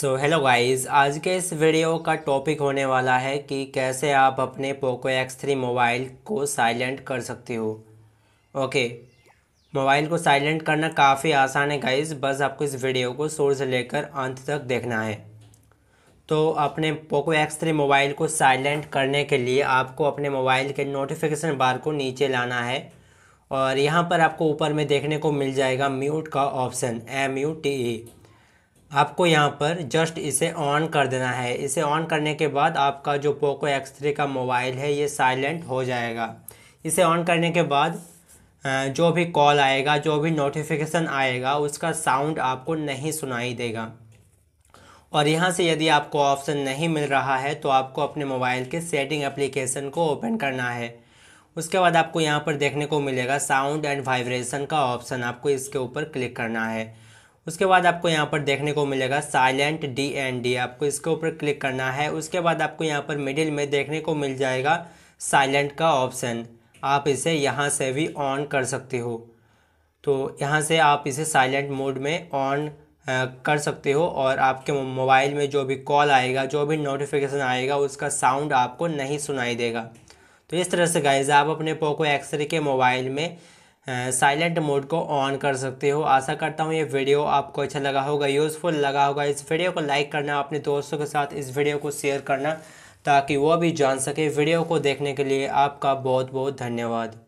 so hello guys आज के इस वीडियो का टॉपिक होने वाला है कि कैसे आप अपने पोको एक्स थ्री मोबाइल को साइलेंट कर सकते हो ओके मोबाइल को साइलेंट करना काफ़ी आसान है गाइस बस आपको इस वीडियो को शोर से लेकर अंत तक देखना है तो अपने पोको एक्स थ्री मोबाइल को साइलेंट करने के लिए आपको अपने मोबाइल के नोटिफिकेशन बार को नीचे लाना है और यहाँ पर आपको ऊपर में देखने को मिल जाएगा म्यूट का option M U T E आपको यहाँ पर जस्ट इसे ऑन कर देना है इसे ऑन करने के बाद आपका जो पोको एक्स थ्री का मोबाइल है ये साइलेंट हो जाएगा इसे ऑन करने के बाद जो भी कॉल आएगा जो भी नोटिफिकेशन आएगा उसका साउंड आपको नहीं सुनाई देगा और यहाँ से यदि आपको ऑप्शन नहीं मिल रहा है तो आपको अपने मोबाइल के सेटिंग एप्लीकेशन को ओपन करना है उसके बाद आपको यहाँ पर देखने को मिलेगा साउंड एंड वाइब्रेशन का ऑप्शन आपको इसके ऊपर क्लिक करना है उसके बाद आपको यहाँ पर देखने को मिलेगा साइलेंट डी एन डी आपको इसके ऊपर क्लिक करना है उसके बाद आपको यहाँ पर मिडिल में देखने को मिल जाएगा साइलेंट का ऑप्शन आप इसे यहाँ से भी ऑन कर सकते हो तो यहाँ से आप इसे साइलेंट मोड में ऑन कर सकते हो और आपके मोबाइल में जो भी कॉल आएगा जो भी नोटिफिकेशन आएगा उसका साउंड आपको नहीं सुनाई देगा तो इस तरह से गाइज आप अपने पोको एक्सरे के मोबाइल में साइलेंट मोड को ऑन कर सकते हो आशा करता हूँ ये वीडियो आपको अच्छा लगा होगा यूज़फुल लगा होगा इस वीडियो को लाइक करना अपने दोस्तों के साथ इस वीडियो को शेयर करना ताकि वो भी जान सके वीडियो को देखने के लिए आपका बहुत बहुत धन्यवाद